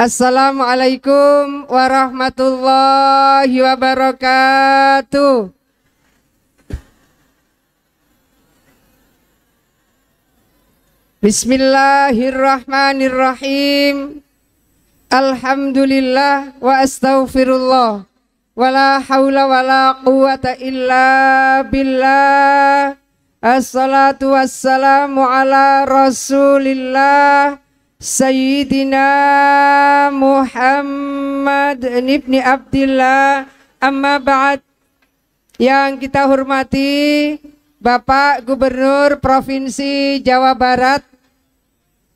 Assalamualaikum warahmatullahi wabarakatuh. Bismillahirrahmanirrahim. Alhamdulillah wa astaghfirullah. Wala haula wala quwata illa billah. Assalatu wassalamu ala rasulillah Sayyidina Muhammad ibn Abdullah Amma Baat Yang kita hormati Bapak Gubernur Provinsi Jawa Barat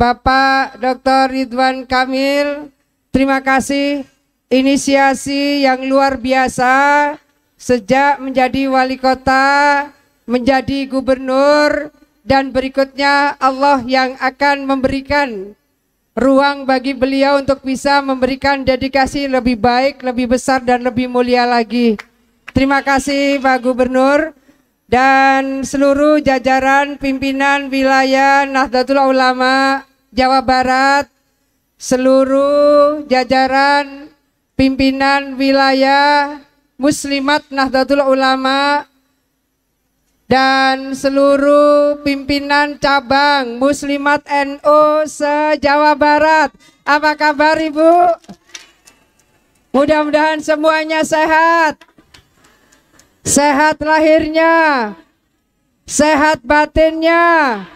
Bapak Dr. Ridwan Kamil Terima kasih inisiasi yang luar biasa Sejak menjadi wali kota Menjadi gubernur Dan berikutnya Allah yang akan memberikan ruang bagi beliau untuk bisa memberikan dedikasi lebih baik, lebih besar dan lebih mulia lagi. Terima kasih Pak Gubernur dan seluruh jajaran pimpinan wilayah Nahdlatul Ulama Jawa Barat, seluruh jajaran pimpinan wilayah Muslimat Nahdlatul Ulama dan seluruh pimpinan cabang Muslimat NU se-Jawa Barat. Apa kabar Ibu? Mudah-mudahan semuanya sehat. Sehat lahirnya, sehat batinnya.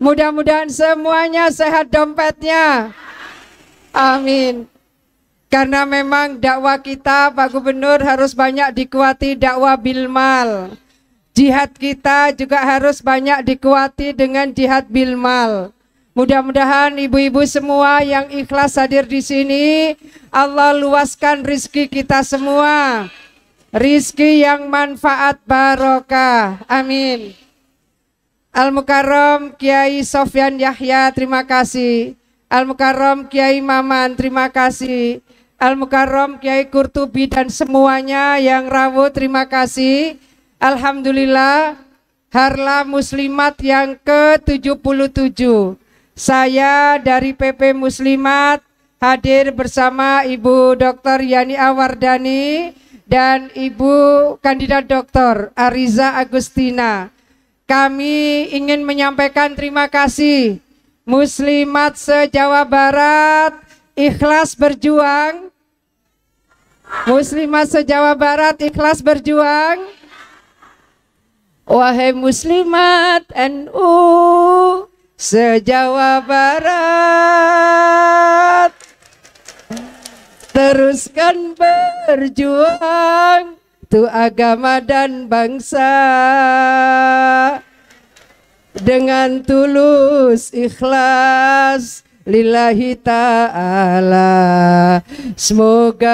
Mudah-mudahan semuanya sehat dompetnya. Amin. Karena memang dakwah kita Pak Gubernur harus banyak dikuati dakwah bilmal. Jihad kita juga harus banyak dikuati dengan jihad bilmal. Mudah-mudahan ibu-ibu semua yang ikhlas hadir di sini, Allah luaskan rizki kita semua. Rizki yang manfaat barokah. Amin. Al-Mukarram Kiai Sofyan Yahya, terima kasih. Al-Mukarram Kiai Maman, terima kasih. Al-Mukarram Kiai Kurtubi dan semuanya yang rawuh, terima kasih. Alhamdulillah Harla Muslimat yang ke-77. Saya dari PP Muslimat hadir bersama Ibu Dr. Yani Awardani dan Ibu kandidat doktor Ariza Agustina. Kami ingin menyampaikan terima kasih Muslimat se-Jawa Barat ikhlas berjuang Muslimat se-Jawa Barat ikhlas berjuang Wahai muslimat NU sejawa barat Teruskan berjuang tu agama dan bangsa Dengan tulus ikhlas lillahi ta'ala Semoga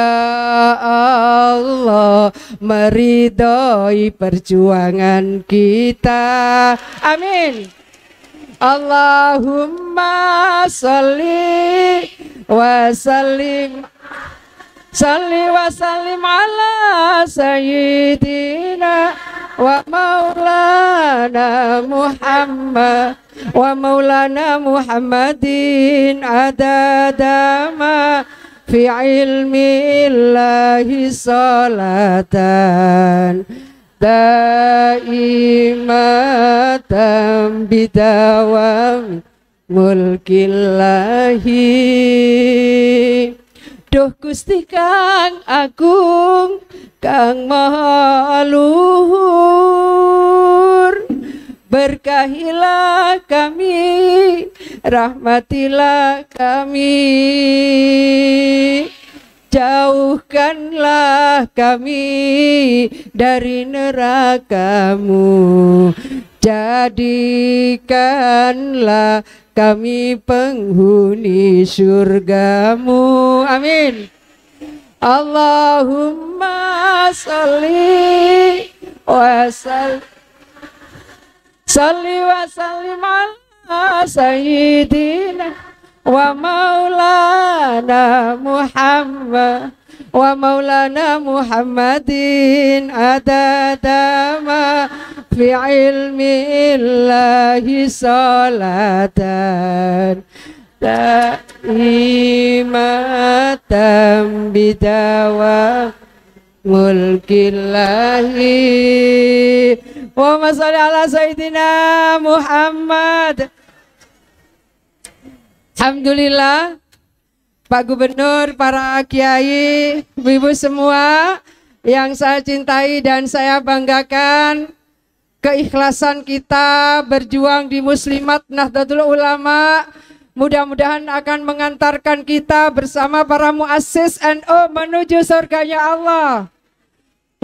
Allah meridoi perjuangan kita Amin Allahumma salli wa Salli wa sallim ala sayyidina wa maulana Muhammad wa maulana Muhammadin adadama fi ilmi illahi salatan daimatan bidawami mulkillahi Duh Gusti Kang Agung Kang Maha Berkahilah kami Rahmatilah kami Jauhkanlah kami dari nerakamu jadikanlah kami penghuni surgamu amin Allahumma salli wa salli salli wa sallim ala sayyidina wa maulana Muhammad wa maulana Muhammadin adadama fi ilmi illahi salatan ta'imatan bidawa mulkillahi wa masalli ala sayyidina Muhammad Muhammad Alhamdulillah Pak Gubernur, para kiai, ibu semua yang saya cintai dan saya banggakan keikhlasan kita berjuang di Muslimat Nahdlatul Ulama mudah-mudahan akan mengantarkan kita bersama para muassis N.O menuju surganya Allah.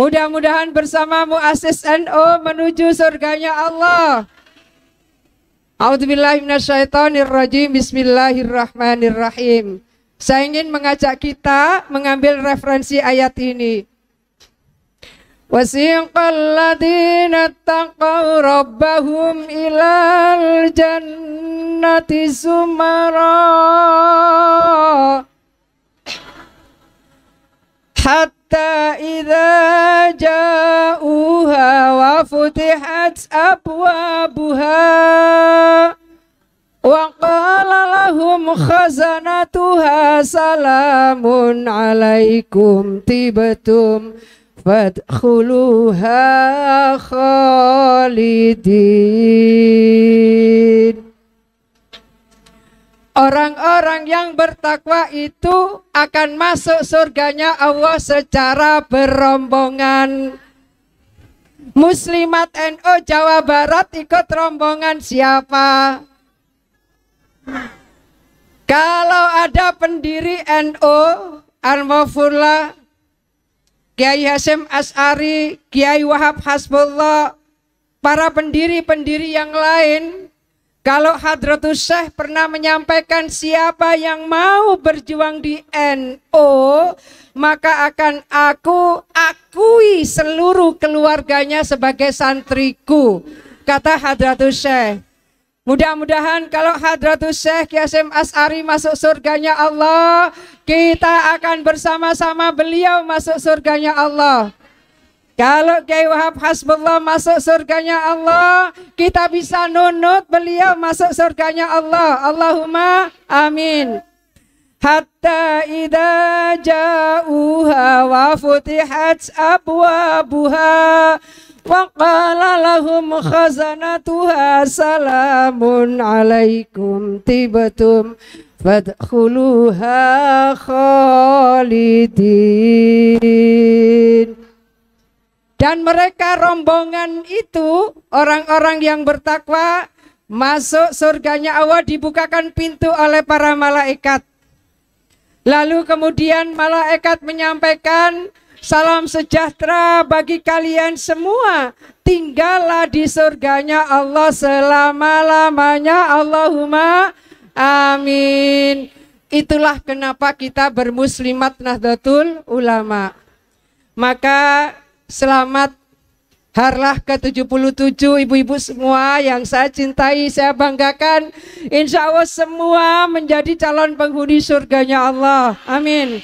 Mudah-mudahan bersama muassis N.O menuju surganya Allah. A'udzubillahiminasyaitonirrojim Bismillahirrahmanirrahim Saya ingin mengajak kita mengambil referensi ayat ini وسيق الذين اتقوا ربهم إلى الجنة زمرًا حتى إذا جاءوها وفتحت أبوابها وقال لهم خزنتها سلام عليكم تبتم فادخلوها خالدين Orang-orang yang bertakwa itu akan masuk surganya Allah secara berombongan. Muslimat NU Jawa Barat ikut rombongan siapa? Kalau ada pendiri NU, Armafullah, Kiai Hasim As'ari, Kiai Wahab Hasbullah, para pendiri-pendiri yang lain, kalau Hadratus Syekh pernah menyampaikan siapa yang mau berjuang di NO, maka akan aku akui seluruh keluarganya sebagai santriku, kata Hadratus Syekh. Mudah-mudahan kalau Hadratus Syekh Kiasim As'ari masuk surganya Allah, kita akan bersama-sama beliau masuk surganya Allah. Kalau Kiai Wahab Hasbullah masuk surganya Allah, kita bisa nunut beliau masuk surganya Allah. Allahumma amin. Hatta idza ja'uha wa futihat abwabuha wa qala lahum khazanatuha salamun alaikum tibatum fadkhuluha khalidin dan mereka rombongan itu, orang-orang yang bertakwa, masuk surganya Allah dibukakan pintu oleh para malaikat. Lalu kemudian malaikat menyampaikan salam sejahtera bagi kalian semua. Tinggallah di surganya Allah selama-lamanya. Allahumma amin. Itulah kenapa kita bermuslimat Nahdlatul Ulama. Maka Selamat Harlah ke-77 ibu-ibu semua yang saya cintai, saya banggakan. Insya Allah semua menjadi calon penghuni surganya Allah. Amin.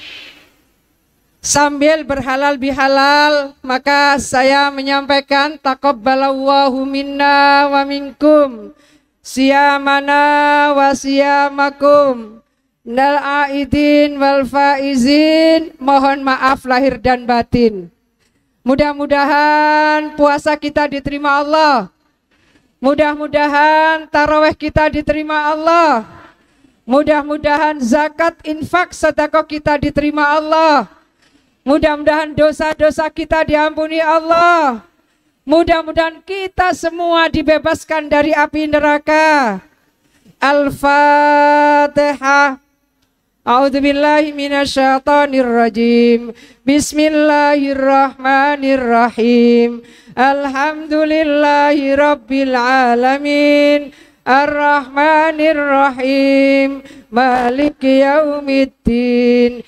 Sambil berhalal bihalal, maka saya menyampaikan takobbalallahu minna wa minkum Siamana wa siamakum. nal aidin wal faizin. Mohon maaf lahir dan batin. Mudah-mudahan puasa kita diterima Allah. Mudah-mudahan taraweh kita diterima Allah. Mudah-mudahan zakat, infak, sedekah kita diterima Allah. Mudah-mudahan dosa-dosa kita diampuni Allah. Mudah-mudahan kita semua dibebaskan dari api neraka. Al-Fatihah. A'udzu billahi minasyaitonir rajim. Bismillahirrahmanirrahim. Alhamdulillahi rabbil alamin. Maliki yaumiddin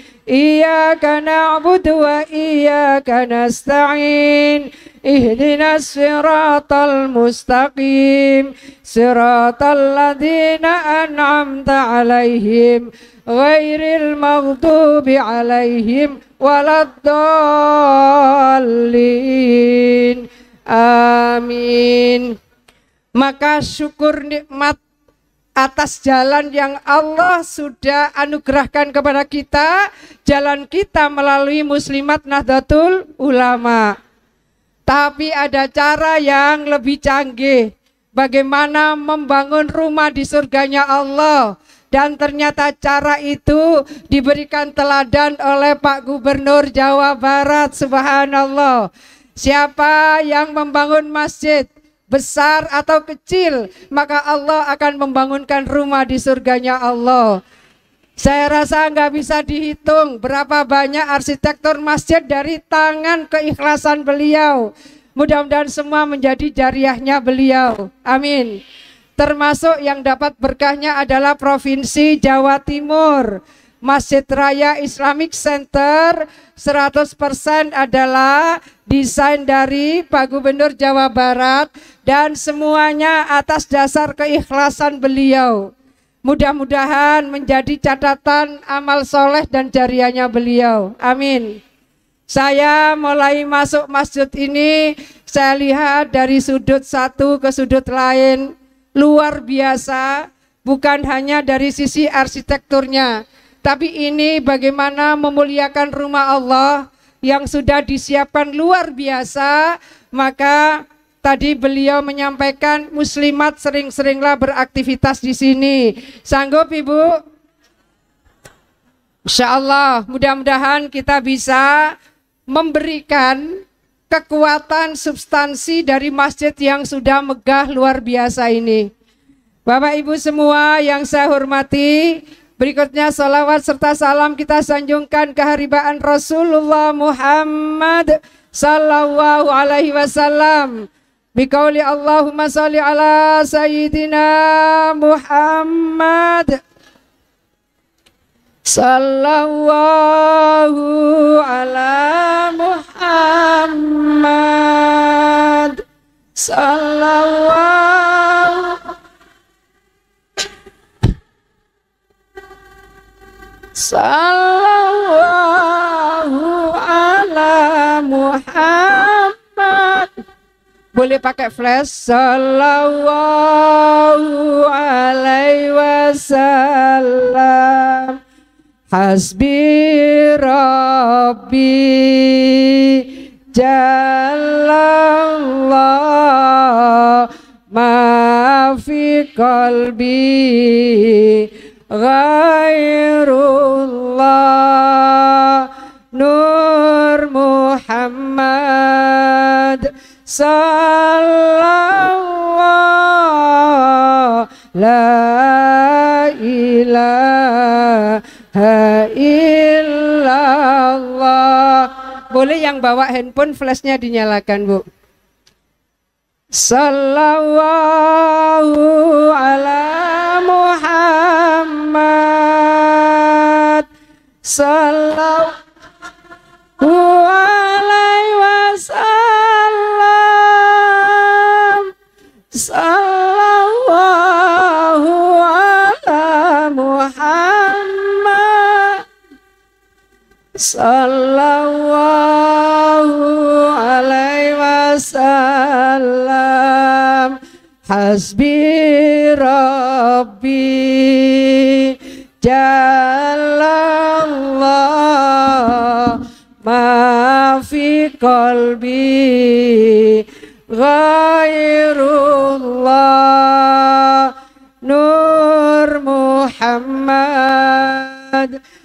na'budu wa nasta'in غير المغضوب عليهم ولا الضالين amin maka syukur nikmat atas jalan yang Allah sudah anugerahkan kepada kita jalan kita melalui muslimat Nahdlatul Ulama tapi ada cara yang lebih canggih bagaimana membangun rumah di surganya Allah dan ternyata cara itu diberikan teladan oleh Pak Gubernur Jawa Barat subhanallah siapa yang membangun masjid besar atau kecil maka Allah akan membangunkan rumah di surganya Allah saya rasa nggak bisa dihitung berapa banyak arsitektur masjid dari tangan keikhlasan beliau. Mudah-mudahan semua menjadi jariahnya beliau. Amin. Termasuk yang dapat berkahnya adalah Provinsi Jawa Timur. Masjid Raya Islamic Center 100% adalah desain dari Pak Gubernur Jawa Barat dan semuanya atas dasar keikhlasan beliau. Mudah-mudahan menjadi catatan amal soleh dan jariahnya beliau. Amin. Saya mulai masuk masjid ini, saya lihat dari sudut satu ke sudut lain, luar biasa bukan hanya dari sisi arsitekturnya tapi ini bagaimana memuliakan rumah Allah yang sudah disiapkan luar biasa maka Tadi beliau menyampaikan muslimat sering-seringlah beraktivitas di sini. Sanggup Ibu? Insya Allah mudah-mudahan kita bisa memberikan kekuatan substansi dari masjid yang sudah megah luar biasa ini. Bapak Ibu semua yang saya hormati, berikutnya salawat serta salam kita sanjungkan keharibaan Rasulullah Muhammad sallallahu alaihi wasallam. Bikauli Allahumma salli ala sayyidina Muhammad sallallahu ala Muhammad sallallahu sallallahu ala Muhammad boleh pakai flash sallallahu alaihi wasallam Hasbi Rabbi Jalallah Ma fi qalbi Ghairullah Nur Muhammad Sallallahu La ilaha illallah boleh yang bawa handphone flashnya dinyalakan bu Sallallahu ala Muhammad Sallallahu sallallahu alaihi wasallam hasbi rabbi jalallah ma fi qalbi ghairullah nur muhammad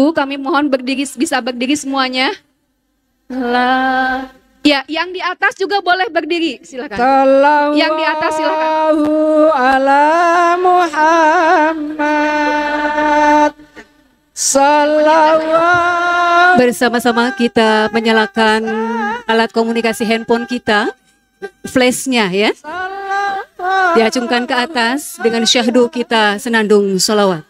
Ibu, kami mohon berdiri bisa berdiri semuanya. Allah. Ya, yang di atas juga boleh berdiri, silakan. Salam yang di atas silakan. ala Bersama-sama kita menyalakan alat komunikasi handphone kita, flashnya ya. Diacungkan ke atas dengan syahdu kita senandung solawat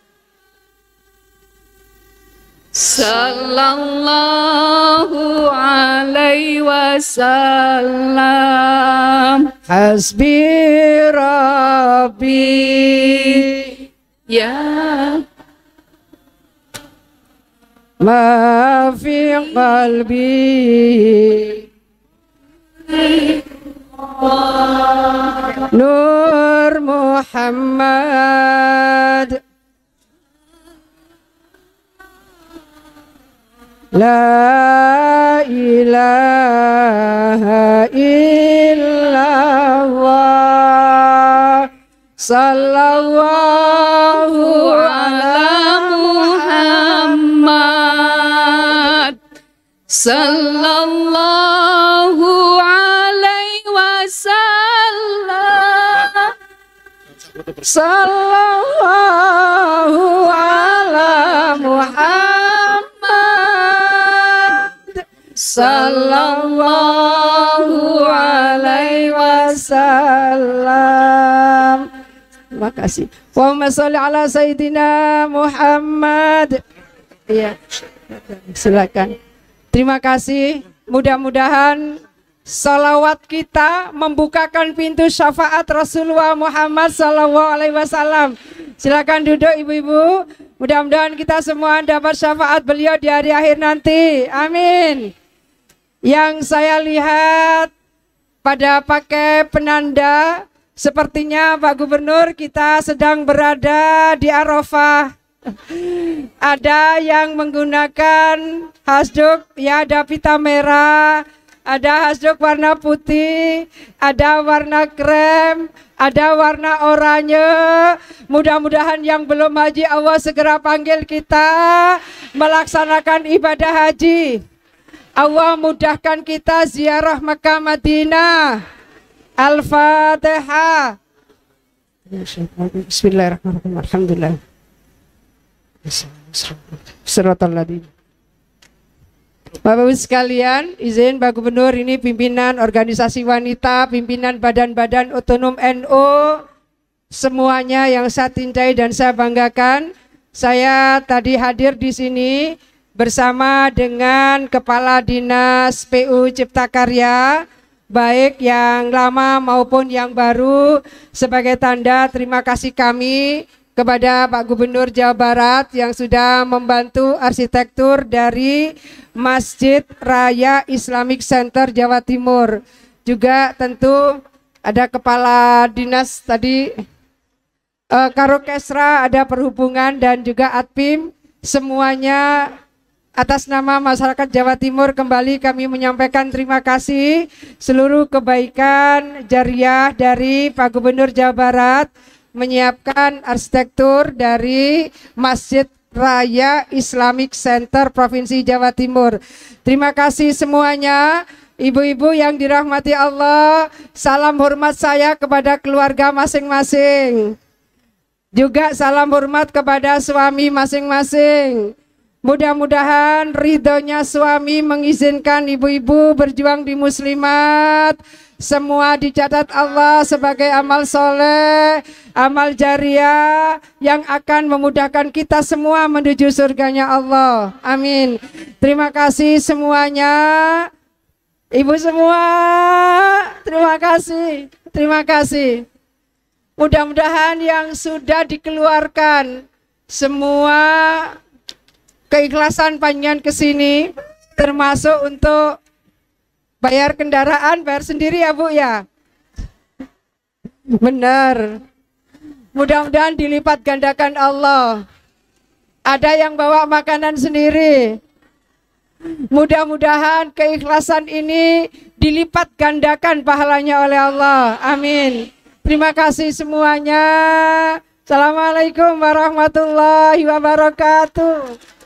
sallallahu alaihi wasallam hasbi rabbi ya ma fi qalbi Nur Muhammad La ilaha illallah Sallallahu ala Muhammad Sallallahu alaihi wasallam Sallallahu sallallahu alaihi wasallam terima kasih Allahumma salli ala sayyidina Muhammad iya silakan terima kasih mudah-mudahan Salawat kita membukakan pintu syafaat Rasulullah Muhammad Sallallahu Alaihi Wasallam. Silakan duduk ibu-ibu. Mudah-mudahan kita semua dapat syafaat beliau di hari akhir nanti. Amin yang saya lihat pada pakai penanda sepertinya Pak Gubernur kita sedang berada di Arafah. Ada yang menggunakan hasduk ya ada pita merah, ada hasduk warna putih, ada warna krem, ada warna oranye. Mudah-mudahan yang belum haji Allah segera panggil kita melaksanakan ibadah haji. Allah mudahkan kita ziarah Mekah Madinah. Al-Fatihah. Bismillahirrahmanirrahim. Alhamdulillah. Bismillahirrahmanirrahim. Bapak-Ibu sekalian, izin Pak Gubernur ini pimpinan organisasi wanita, pimpinan badan-badan otonom NU, semuanya yang saya cintai dan saya banggakan. Saya tadi hadir di sini bersama dengan Kepala Dinas PU Cipta Karya baik yang lama maupun yang baru sebagai tanda terima kasih kami kepada Pak Gubernur Jawa Barat yang sudah membantu arsitektur dari Masjid Raya Islamic Center Jawa Timur. Juga tentu ada kepala dinas tadi eh, Karo Kesra ada perhubungan dan juga Atpim semuanya Atas nama masyarakat Jawa Timur kembali kami menyampaikan terima kasih seluruh kebaikan jariah dari Pak Gubernur Jawa Barat menyiapkan arsitektur dari Masjid Raya Islamic Center Provinsi Jawa Timur. Terima kasih semuanya. Ibu-ibu yang dirahmati Allah, salam hormat saya kepada keluarga masing-masing. Juga salam hormat kepada suami masing-masing. Mudah-mudahan ridhonya suami mengizinkan ibu-ibu berjuang di muslimat. Semua dicatat Allah sebagai amal soleh, amal jariah yang akan memudahkan kita semua menuju surganya Allah. Amin. Terima kasih semuanya. Ibu semua, terima kasih. Terima kasih. Mudah-mudahan yang sudah dikeluarkan semua keikhlasan panjenengan ke sini termasuk untuk bayar kendaraan bayar sendiri ya Bu ya. Benar. Mudah-mudahan dilipat gandakan Allah. Ada yang bawa makanan sendiri. Mudah-mudahan keikhlasan ini dilipat gandakan pahalanya oleh Allah. Amin. Terima kasih semuanya. Assalamualaikum warahmatullahi wabarakatuh.